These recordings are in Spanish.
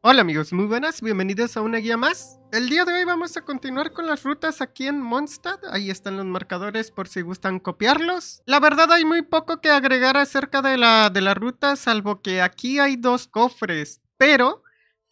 Hola amigos, muy buenas, bienvenidos a una guía más. El día de hoy vamos a continuar con las rutas aquí en Mondstadt, ahí están los marcadores por si gustan copiarlos. La verdad hay muy poco que agregar acerca de la, de la ruta, salvo que aquí hay dos cofres, pero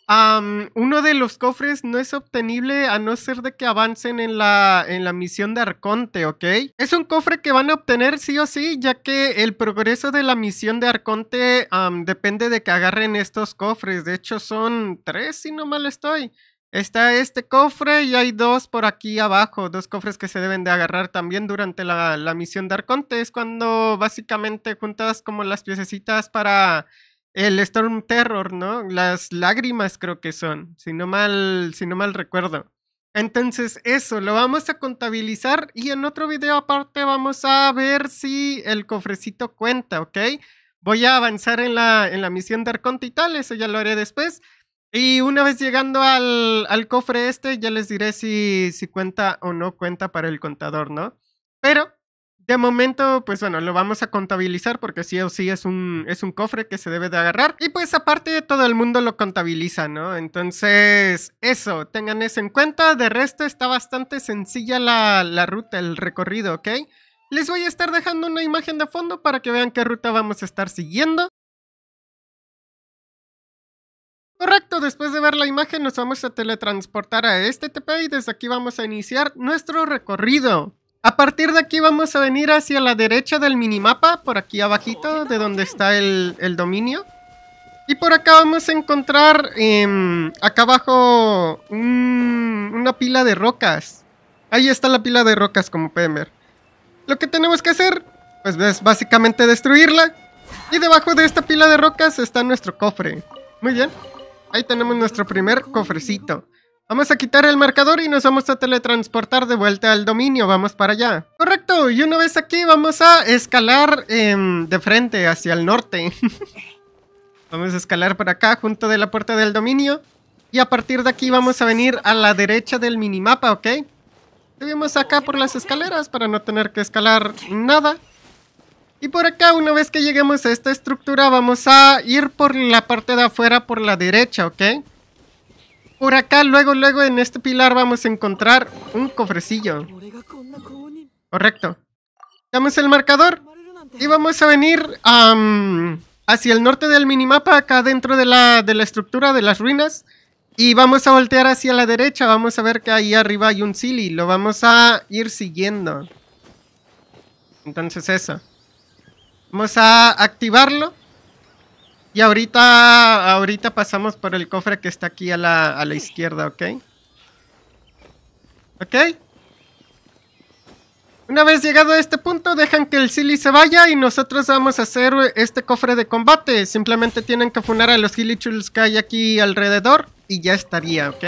uno de los cofres no es obtenible a no ser de que avancen en la, en la misión de Arconte, ¿ok? Es un cofre que van a obtener sí o sí, ya que el progreso de la misión de Arconte depende de que agarren estos cofres. De hecho, son tres, si no mal estoy. Está este cofre y hay dos por aquí abajo, dos cofres que se deben de agarrar también durante la, la misión de Arconte. Es cuando básicamente juntas como las piececitas para el Storm Terror, ¿no? Las lágrimas creo que son, si no mal, si mal recuerdo. Entonces eso, lo vamos a contabilizar y en otro video aparte vamos a ver si el cofrecito cuenta, ¿ok? Voy a avanzar en la, en la misión de Arconte y tal, eso ya lo haré después. Y una vez llegando al, al cofre este, ya les diré si, si cuenta o no cuenta para el contador, ¿no? Pero de momento, pues bueno, lo vamos a contabilizar porque sí o sí es un, es un cofre que se debe de agarrar. Y pues aparte todo el mundo lo contabiliza, ¿no? Entonces, eso, tengan eso en cuenta. De resto está bastante sencilla la, la ruta, el recorrido, ¿ok? Les voy a estar dejando una imagen de fondo para que vean qué ruta vamos a estar siguiendo. Correcto, después de ver la imagen nos vamos a teletransportar a este TP y desde aquí vamos a iniciar nuestro recorrido. A partir de aquí vamos a venir hacia la derecha del minimapa, por aquí abajito, de donde está el, dominio. Y por acá vamos a encontrar, em, acá abajo, una pila de rocas. Ahí está la pila de rocas, como pueden ver. Lo que tenemos que hacer, pues es básicamente destruirla. Y debajo de esta pila de rocas está nuestro cofre. Muy bien. Ahí tenemos nuestro primer cofrecito. Vamos a quitar el marcador y nos vamos a teletransportar de vuelta al dominio, vamos para allá. Correcto, y una vez aquí vamos a escalar em, de frente hacia el norte. vamos a escalar por acá junto de la puerta del dominio. Y a partir de aquí vamos a venir a la derecha del minimapa, ¿ok? Debemos acá por las escaleras para no tener que escalar nada. Y por acá, una vez que lleguemos a esta estructura, vamos a ir por la parte de afuera por la derecha, ¿ok? Por acá, luego, luego en este pilar vamos a encontrar un cofrecillo. Correcto. Damos el marcador y vamos a venir hacia el norte del minimapa, acá dentro de la, de la estructura de las ruinas. Y vamos a voltear hacia la derecha, vamos a ver que ahí arriba hay un Silly, lo vamos a ir siguiendo. Entonces eso. Vamos a activarlo. Y ahorita, ahorita pasamos por el cofre que está aquí a la, izquierda, ¿ok? ¿Ok? Una vez llegado a este punto, dejan que el Silly se vaya y nosotros vamos a hacer este cofre de combate. Simplemente tienen que funar a los Chulls que hay aquí alrededor y ya estaría, ¿ok?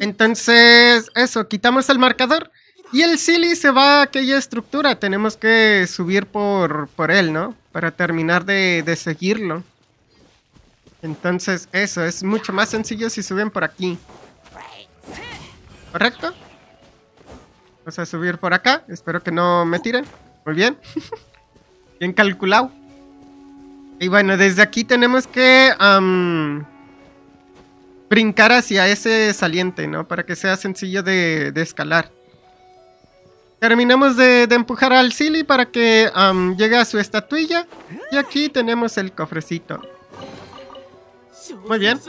Entonces, eso, quitamos el marcador. Y el Silly se va a aquella estructura. Tenemos que subir por, él, ¿no? Para terminar de, seguirlo. Entonces, eso. Es mucho más sencillo si suben por aquí. ¿Correcto? Vamos a subir por acá. Espero que no me tiren. Muy bien. bien calculado. Y bueno, desde aquí tenemos que... brincar hacia ese saliente, ¿no? Para que sea sencillo de escalar. Terminamos de, empujar al Silly para que llegue a su estatuilla. Y aquí tenemos el cofrecito. Muy bien.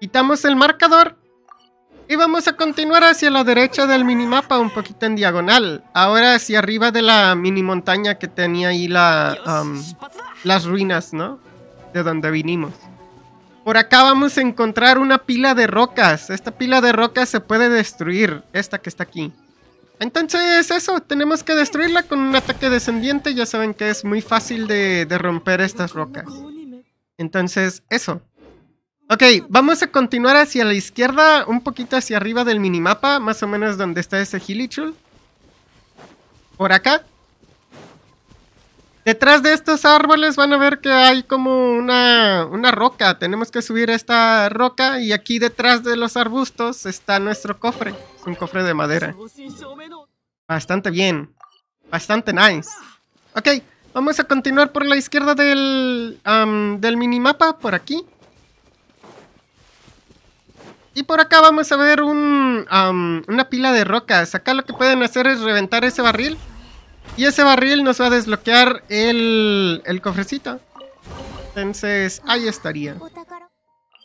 Quitamos el marcador. Y vamos a continuar hacia la derecha del minimapa, un poquito en diagonal. Ahora hacia arriba de la mini montaña que tenía ahí las ruinas, ¿no? De donde vinimos. Por acá vamos a encontrar una pila de rocas. Esta pila de rocas se puede destruir. Esta que está aquí. Entonces eso, tenemos que destruirla con un ataque descendiente. Ya saben que es muy fácil de, romper estas rocas. Entonces eso. Ok, vamos a continuar hacia la izquierda, un poquito hacia arriba del minimapa, más o menos donde está ese gilichul. Por acá. Detrás de estos árboles van a ver que hay como una, una roca. Tenemos que subir esta roca y aquí detrás de los arbustos está nuestro cofre un cofre de madera. Bastante bien. Bastante nice. Ok, vamos a continuar por la izquierda del, del minimapa, por aquí. Y por acá vamos a ver un, una pila de rocas. Acá lo que pueden hacer es reventar ese barril. Y ese barril nos va a desbloquear el, el cofrecito. Entonces, ahí estaría.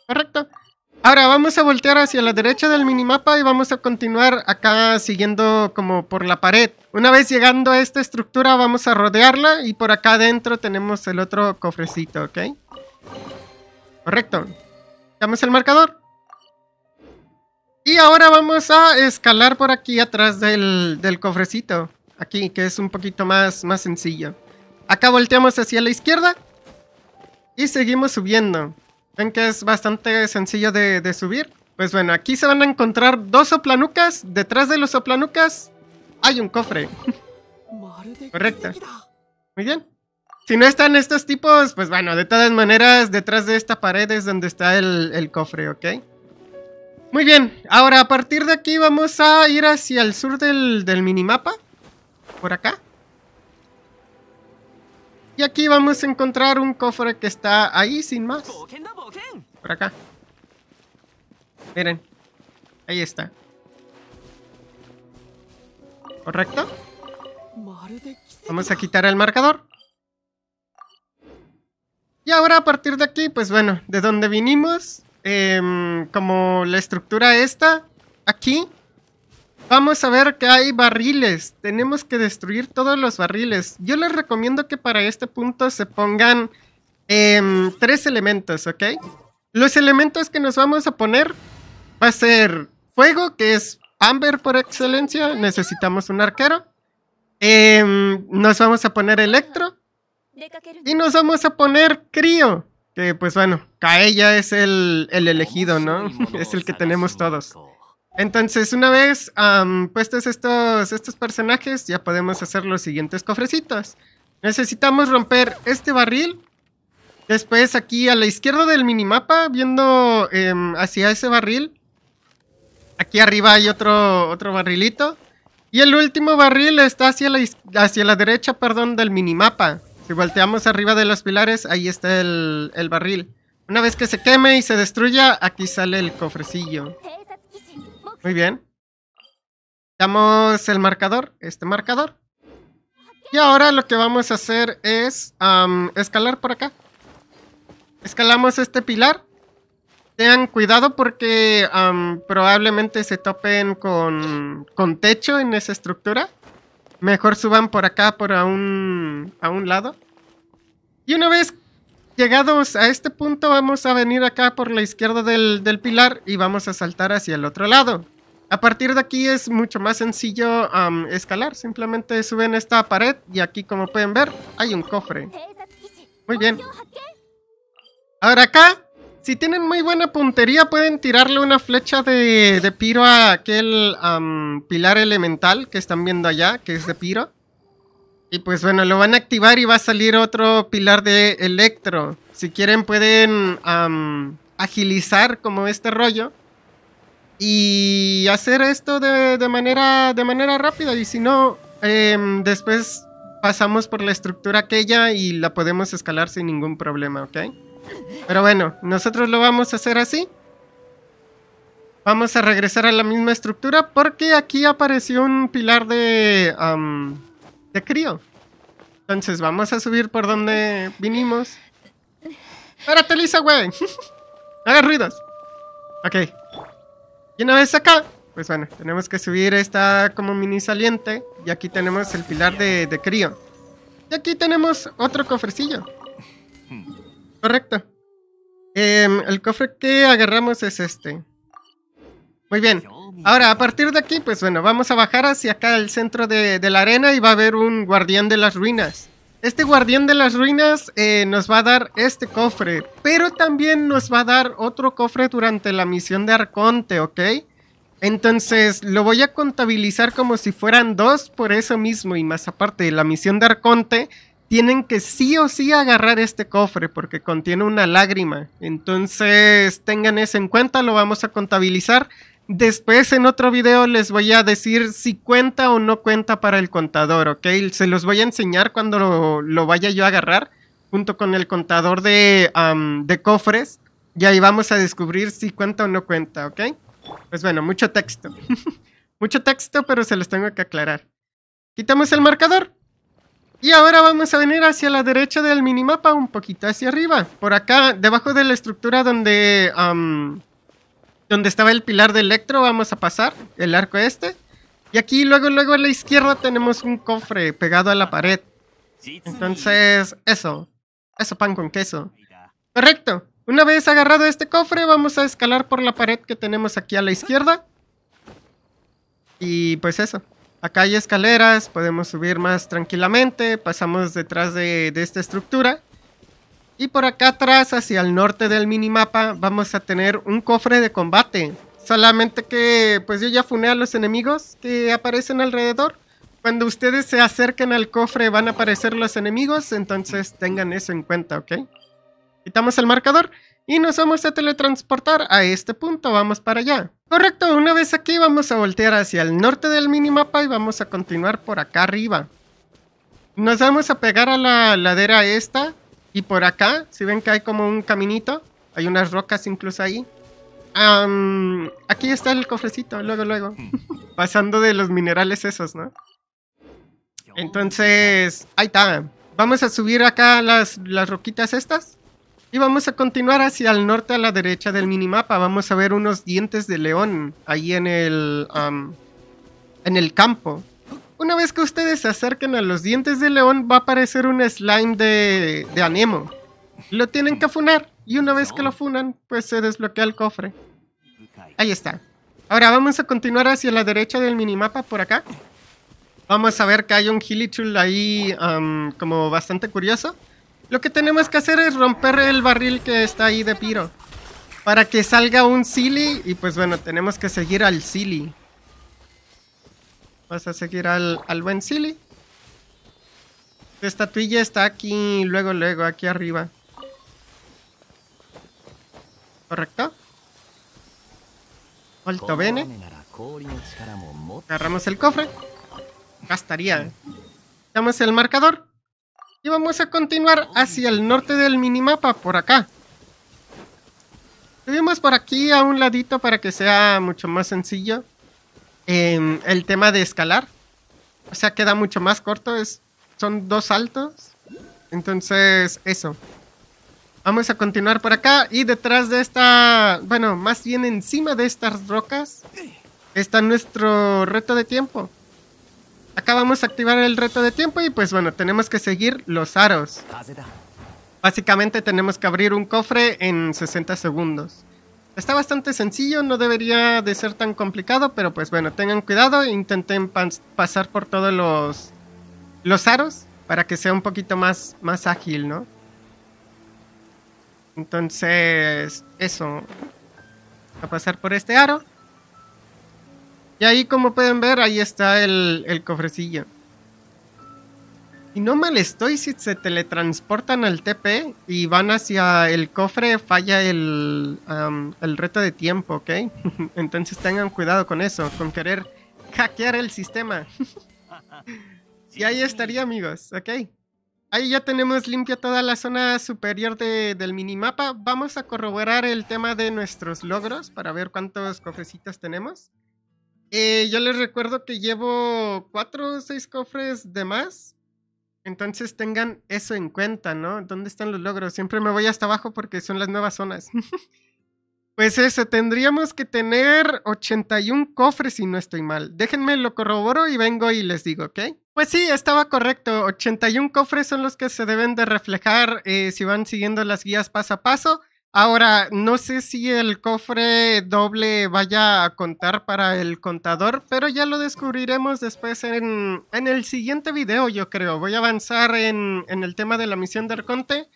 Correcto. Ahora vamos a voltear hacia la derecha del minimapa y vamos a continuar acá siguiendo como por la pared. Una vez llegando a esta estructura vamos a rodearla y por acá adentro tenemos el otro cofrecito, ¿ok? Correcto. Damos el marcador. Y ahora vamos a escalar por aquí atrás del, cofrecito. Aquí, que es un poquito más, más sencillo. Acá volteamos hacia la izquierda. Y seguimos subiendo ven que es bastante sencillo de, subir. Pues bueno, aquí se van a encontrar dos soplanucas. Detrás de los soplanucas hay un cofre. Correcto. Muy bien. Si no están estos tipos, pues bueno, de todas maneras, detrás de esta pared es donde está el, cofre, ¿ok? Muy bien, ahora a partir de aquí vamos a ir hacia el sur del, del minimapa. Por acá. Y aquí vamos a encontrar un cofre que está ahí sin más. Por acá. Miren. Ahí está. ¿Correcto? Vamos a quitar el marcador. Y ahora a partir de aquí, pues bueno, de donde vinimos, em, como la estructura está aquí Vamos a ver que hay barriles. Tenemos que destruir todos los barriles. Yo les recomiendo que para este punto se pongan em, tres elementos, ¿ok? Los elementos que nos vamos a poner va a ser fuego, que es Amber por excelencia. Necesitamos un arquero. Em, nos vamos a poner electro. Y nos vamos a poner crío. Que pues bueno, Kaella es el, el elegido, ¿no? es el que tenemos todos. Entonces, una vez puestos estos, estos personajes, ya podemos hacer los siguientes cofrecitos. Necesitamos romper este barril. Después, aquí a la izquierda del minimapa, viendo em, hacia ese barril. Aquí arriba hay otro, otro barrilito. Y el último barril está hacia la, hacia la derecha perdón, del minimapa. Si volteamos arriba de los pilares, ahí está el, el barril. Una vez que se queme y se destruya, aquí sale el cofrecillo. Muy bien. Damos el marcador, este marcador. Y ahora lo que vamos a hacer es escalar por acá. Escalamos este pilar. Tengan cuidado porque probablemente se topen con, con techo en esa estructura. Mejor suban por acá, por a un, lado. Y una vez llegados a este punto, vamos a venir acá por la izquierda del pilar y vamos a saltar hacia el otro lado. A partir de aquí es mucho más sencillo escalar. Simplemente suben esta pared y aquí como pueden ver hay un cofre. Muy bien. Ahora acá, si tienen muy buena puntería pueden tirarle una flecha de, piro a aquel pilar elemental que están viendo allá, que es de piro. Y pues bueno, lo van a activar y va a salir otro pilar de electro. Si quieren pueden agilizar como este rollo y hacer esto de, manera, de manera rápida. Y si no, em, después pasamos por la estructura aquella y la podemos escalar sin ningún problema, ¿ok? Pero bueno, nosotros lo vamos a hacer así. Vamos a regresar a la misma estructura porque aquí apareció un pilar de, de crío. Entonces vamos a subir por donde vinimos. ¡Espérate, Lisa, güey! ¡Hagas ruidos! Ok, y una vez acá, pues bueno, tenemos que subir esta como mini saliente. Y aquí tenemos el pilar de, crío. Y aquí tenemos otro cofrecillo. Correcto. Em, el cofre que agarramos es este. Muy bien. Ahora, a partir de aquí, pues bueno, vamos a bajar hacia acá al centro de, de la arena y va a haber un guardián de las ruinas. Este guardián de las ruinas eh, nos va a dar este cofre, pero también nos va a dar otro cofre durante la misión de Arconte, ¿ok? Entonces lo voy a contabilizar como si fueran dos por eso mismo y más aparte, de la misión de Arconte tienen que sí o sí agarrar este cofre porque contiene una lágrima. Entonces tengan eso en cuenta, lo vamos a contabilizar. Después en otro video les voy a decir si cuenta o no cuenta para el contador, ¿ok? Se los voy a enseñar cuando lo, vaya yo a agarrar junto con el contador de, cofres y ahí vamos a descubrir si cuenta o no cuenta, ¿ok? Pues bueno, mucho texto. mucho texto, pero se los tengo que aclarar. Quitamos el marcador. Y ahora vamos a venir hacia la derecha del minimapa, un poquito hacia arriba. Por acá, debajo de la estructura donde donde estaba el pilar de Electro, vamos a pasar, el arco este. Y aquí luego, luego a la izquierda tenemos un cofre pegado a la pared. Entonces, eso. Eso, pan con queso. Correcto. Una vez agarrado este cofre, vamos a escalar por la pared que tenemos aquí a la izquierda. Y pues eso. Acá hay escaleras, podemos subir más tranquilamente. Pasamos detrás de, de esta estructura. Y por acá atrás, hacia el norte del minimapa, vamos a tener un cofre de combate. Solamente que pues yo ya funé a los enemigos que aparecen alrededor. Cuando ustedes se acerquen al cofre van a aparecer los enemigos, entonces tengan eso en cuenta, ¿ok? Quitamos el marcador y nos vamos a teletransportar a este punto, vamos para allá. Correcto, una vez aquí vamos a voltear hacia el norte del minimapa y vamos a continuar por acá arriba. Nos vamos a pegar a la ladera esta y por acá, si ven que hay como un caminito, hay unas rocas incluso ahí. aquí está el cofrecito, luego, luego. Hmm. Pasando de los minerales esos, ¿no? Entonces, ahí está. Vamos a subir acá las, las roquitas estas. Y vamos a continuar hacia el norte a la derecha del minimapa. Vamos a ver unos dientes de león ahí en el, en el campo. Una vez que ustedes se acerquen a los dientes de león, va a aparecer un slime de, anemo. Lo tienen que funar. Y una vez que lo funan, pues se desbloquea el cofre. Ahí está. Ahora vamos a continuar hacia la derecha del minimapa por acá. Vamos a ver que hay un Hilichul ahí como bastante curioso. Lo que tenemos que hacer es romper el barril que está ahí de piro. Para que salga un Silly y pues bueno, tenemos que seguir al Silly. Vas a seguir al, buen Silly. esta estatuilla está aquí, luego, luego, aquí arriba. ¿Correcto? Alto bene. Agarramos el cofre. Gastaría. Damos el marcador. Y vamos a continuar hacia el norte del minimapa, por acá. Subimos por aquí a un ladito para que sea mucho más sencillo el tema de escalar. O sea, queda mucho más corto. Es, son dos saltos. Entonces, eso. Vamos a continuar por acá. Y detrás de esta... Bueno, más bien encima de estas rocas. Está nuestro reto de tiempo. Acá vamos a activar el reto de tiempo. Y pues bueno, tenemos que seguir los aros. Básicamente tenemos que abrir un cofre en 60 segundos. Está bastante sencillo, no debería de ser tan complicado, pero pues bueno, tengan cuidado, intenten pasar por todos los, los aros para que sea un poquito más, más ágil, ¿no? Entonces, eso. A pasar por este aro. Y ahí, como pueden ver, ahí está el, el cofrecillo. Y no mal estoy, si se teletransportan al TP y van hacia el cofre, falla el, reto de tiempo, ¿ok? Entonces tengan cuidado con eso, con querer hackear el sistema. y ahí estaría, amigos, ¿ok? Ahí ya tenemos limpia toda la zona superior de, del minimapa. Vamos a corroborar el tema de nuestros logros para ver cuántos cofrecitos tenemos. Eh, yo les recuerdo que llevo cuatro o 6 cofres de más entonces tengan eso en cuenta, ¿no? ¿Dónde están los logros? Siempre me voy hasta abajo porque son las nuevas zonas. pues eso, tendríamos que tener 81 cofres si no estoy mal. Déjenme, lo corroboro y vengo y les digo, ¿ok? Pues sí, estaba correcto. 81 cofres son los que se deben de reflejar eh, si van siguiendo las guías paso a paso. Ahora, no sé si el cofre doble vaya a contar para el contador, pero ya lo descubriremos después en, en el siguiente video, yo creo. Voy a avanzar en, en, el tema de la misión de Arconte,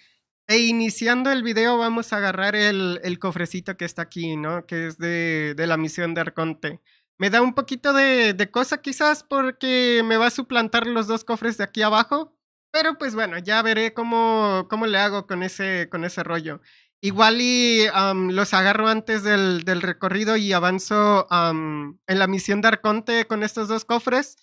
E iniciando el video vamos a agarrar el, el cofrecito que está aquí, ¿no? Que es de, de la misión de Arconte. Me da un poquito de, de cosa quizás porque me va a suplantar los dos cofres de aquí abajo. Pero pues bueno, ya veré cómo, cómo le hago con ese, con ese rollo. Igual y los agarro antes del, recorrido y avanzo en la misión de Arconte con estos dos cofres.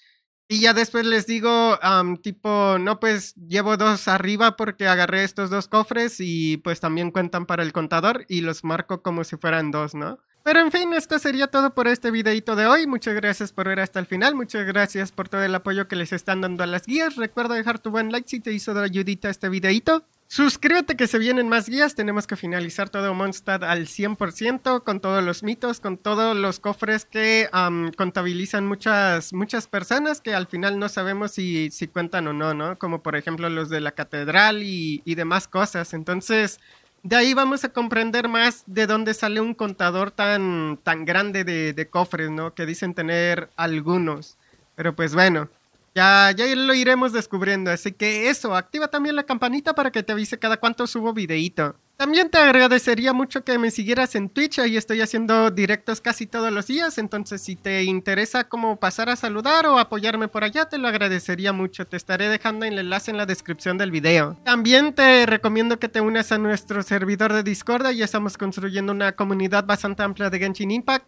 Y ya después les digo, tipo, no, pues llevo dos arriba porque agarré estos dos cofres y pues también cuentan para el contador y los marco como si fueran dos, ¿no? Pero en fin, esto sería todo por este videito de hoy. Muchas gracias por ver hasta el final. Muchas gracias por todo el apoyo que les están dando a las guías. Recuerda dejar tu buen like si te hizo de ayudita este videito. Suscríbete que se vienen más guías. Tenemos que finalizar todo Mondstadt al 100%, con todos los mitos, con todos los cofres que contabilizan muchas, muchas personas que al final no sabemos si, si, cuentan o no, ¿no? Como por ejemplo los de la catedral y, y demás cosas. Entonces, de ahí vamos a comprender más de dónde sale un contador tan, tan grande de, de cofres, ¿no? Que dicen tener algunos. Pero pues bueno. Ya, ya lo iremos descubriendo, así que eso, activa también la campanita para que te avise cada cuánto subo videíto. También te agradecería mucho que me siguieras en Twitch, ahí estoy haciendo directos casi todos los días, entonces si te interesa como pasar a saludar o apoyarme por allá, te lo agradecería mucho, te estaré dejando el enlace en la descripción del video. También te recomiendo que te unas a nuestro servidor de Discord, ya estamos construyendo una comunidad bastante amplia de Genshin Impact.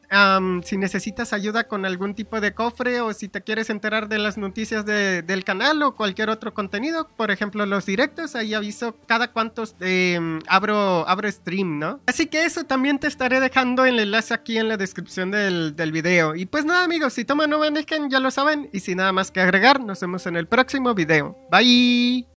si necesitas ayuda con algún tipo de cofre o si te quieres enterar de las noticias del canal o cualquier otro contenido, por ejemplo los directos, ahí aviso cada cuántos em, abro abro, stream, ¿no? Así que eso también te estaré dejando en el enlace aquí en la descripción del, del video. Y pues nada amigos, si toman no manejen, ya lo saben. Y sin nada más que agregar, nos vemos en el próximo video. Bye.